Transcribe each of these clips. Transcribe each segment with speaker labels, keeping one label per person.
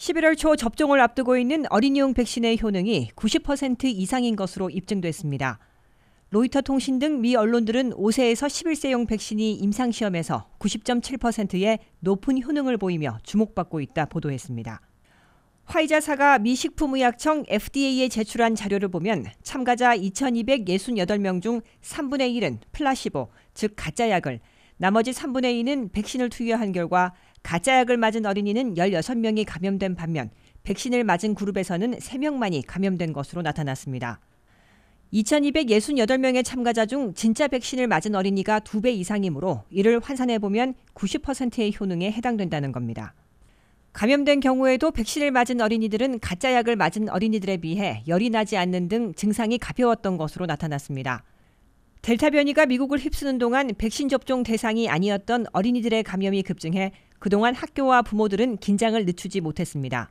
Speaker 1: 11월 초 접종을 앞두고 있는 어린이용 백신의 효능이 90% 이상인 것으로 입증됐습니다. 로이터 통신 등 미 언론들은 5세에서 11세용 백신이 임상시험에서 90.7%의 높은 효능을 보이며 주목받고 있다 보도했습니다. 화이자사가 미 식품의약청 FDA에 제출한 자료를 보면 참가자 2,268명 중 3분의 1은 플라시보, 즉 가짜약을 나머지 3분의 2는 백신을 투여한 결과 가짜약을 맞은 어린이는 16명이 감염된 반면 백신을 맞은 그룹에서는 3명만이 감염된 것으로 나타났습니다. 2,268명의 참가자 중 진짜 백신을 맞은 어린이가 2배 이상이므로 이를 환산해보면 90%의 효능에 해당된다는 겁니다. 감염된 경우에도 백신을 맞은 어린이들은 가짜약을 맞은 어린이들에 비해 열이 나지 않는 등 증상이 가벼웠던 것으로 나타났습니다. 델타 변이가 미국을 휩쓰는 동안 백신 접종 대상이 아니었던 어린이들의 감염이 급증해 그동안 학교와 부모들은 긴장을 늦추지 못했습니다.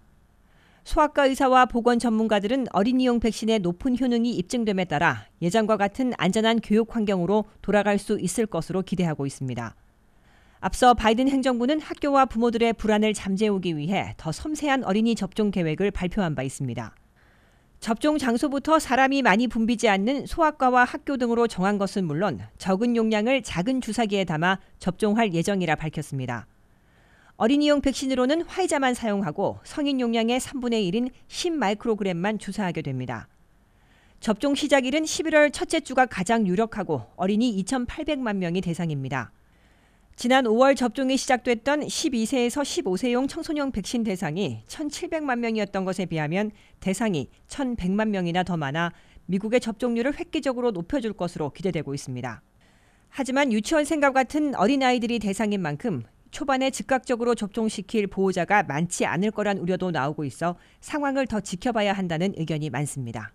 Speaker 1: 소아과 의사와 보건 전문가들은 어린이용 백신의 높은 효능이 입증됨에 따라 예전과 같은 안전한 교육 환경으로 돌아갈 수 있을 것으로 기대하고 있습니다. 앞서 바이든 행정부는 학교와 부모들의 불안을 잠재우기 위해 더 섬세한 어린이 접종 계획을 발표한 바 있습니다. 접종 장소부터 사람이 많이 붐비지 않는 소아과와 학교 등으로 정한 것은 물론 적은 용량을 작은 주사기에 담아 접종할 예정이라 밝혔습니다. 어린이용 백신으로는 화이자만 사용하고 성인 용량의 3분의 1인 10마이크로그램만 주사하게 됩니다. 접종 시작일은 11월 첫째 주가 가장 유력하고 어린이 2,800만 명이 대상입니다. 지난 5월 접종이 시작됐던 12세에서 15세용 청소년 백신 대상이 1,700만 명이었던 것에 비하면 대상이 1,100만 명이나 더 많아 미국의 접종률을 획기적으로 높여줄 것으로 기대되고 있습니다. 하지만 유치원생과 같은 어린아이들이 대상인 만큼 초반에 즉각적으로 접종시킬 보호자가 많지 않을 거란 우려도 나오고 있어 상황을 더 지켜봐야 한다는 의견이 많습니다.